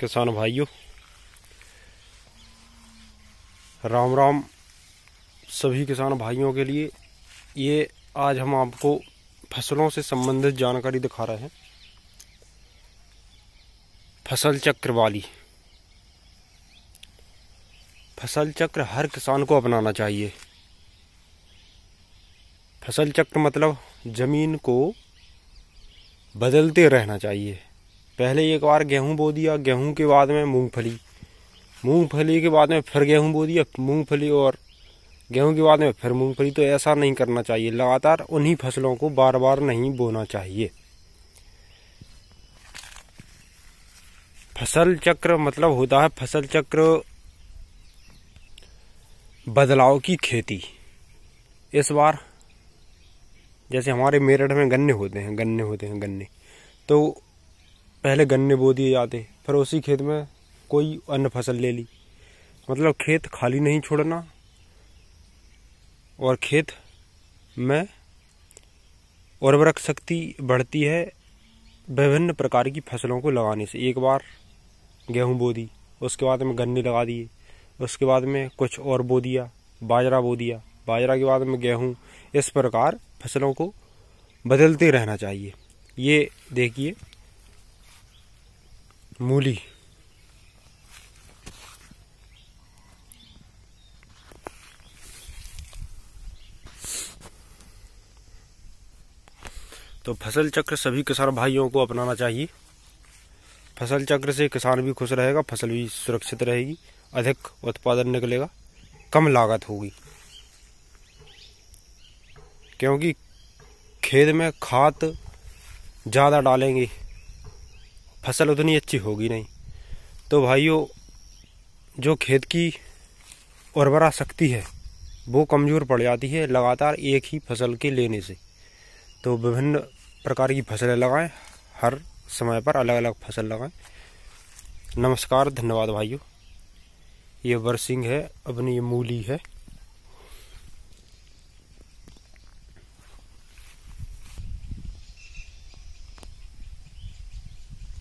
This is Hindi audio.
किसान भाइयों राम राम सभी किसान भाइयों के लिए ये आज हम आपको फसलों से संबंधित जानकारी दिखा रहे हैं फसल चक्र वाली फसल चक्र हर किसान को अपनाना चाहिए फसल चक्र मतलब ज़मीन को बदलते रहना चाहिए पहले एक बार गेहूं बो दिया गेहूं के बाद में मूंगफली मूंगफली के बाद में फिर गेहूं बो दिया मूंगफली और गेहूं के बाद में फिर मूंगफली तो ऐसा नहीं करना चाहिए लगातार उन्हीं फसलों को बार बार नहीं बोना चाहिए फसल चक्र मतलब होता है फसल चक्र बदलाव की खेती इस बार जैसे हमारे मेरठ में गन्ने होते हैं गन्ने होते हैं गन्ने तो पहले गन्ने बो दिए जाते फिर उसी खेत में कोई अन्य फसल ले ली मतलब खेत खाली नहीं छोड़ना और खेत में उर्वरक शक्ति बढ़ती है विभिन्न प्रकार की फसलों को लगाने से एक बार गेहूं बो दी उसके बाद में गन्ने लगा दिए उसके बाद में कुछ और बो दिया बाजरा बो दिया बाजरा के बाद में गेहूं इस प्रकार फसलों को बदलते रहना चाहिए ये देखिए मूली तो फसल चक्र सभी किसान भाइयों को अपनाना चाहिए फसल चक्र से किसान भी खुश रहेगा फसल भी सुरक्षित रहेगी अधिक उत्पादन निकलेगा कम लागत होगी क्योंकि खेत में खाद ज़्यादा डालेंगे फसल उतनी अच्छी होगी नहीं तो भाइयों जो खेत की उर्वरा शक्ति है वो कमज़ोर पड़ जाती है लगातार एक ही फसल के लेने से तो विभिन्न प्रकार की फसलें लगाएं हर समय पर अलग अलग फसल लगाएं नमस्कार धन्यवाद भाइयों ये बरसिंग है अपनी ये मूली है